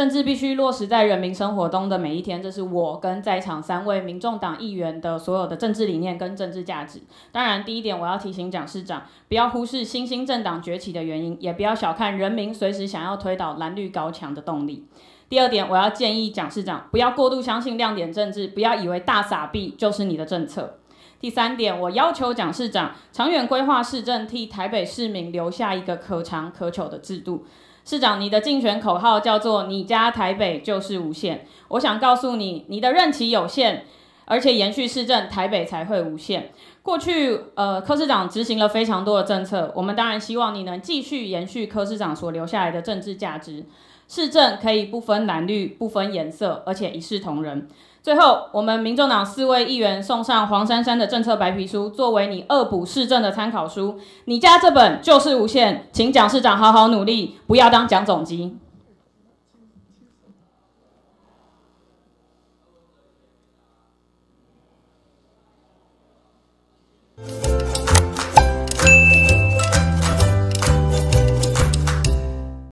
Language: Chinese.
政治必须落实在人民生活中的每一天，这是我跟在场三位民众党议员的所有的政治理念跟政治价值。当然，第一点，我要提醒蒋市长，不要忽视新兴政党崛起的原因，也不要小看人民随时想要推倒蓝绿高墙的动力。第二点，我要建议蒋市长，不要过度相信亮点政治，不要以为大傻逼就是你的政策。第三点，我要求蒋市长长远规划市政，替台北市民留下一个可长可久的制度。市长，你的竞选口号叫做“你家台北就是无限”，我想告诉你，你的任期有限。而且延续市政，台北才会无限。过去，呃，柯市长执行了非常多的政策，我们当然希望你能继续延续柯市长所留下来的政治价值。市政可以不分蓝绿，不分颜色，而且一视同仁。最后，我们民众党四位议员送上黄珊珊的政策白皮书，作为你恶补市政的参考书。你家这本就是无限，请蒋市长好好努力，不要当蒋总机。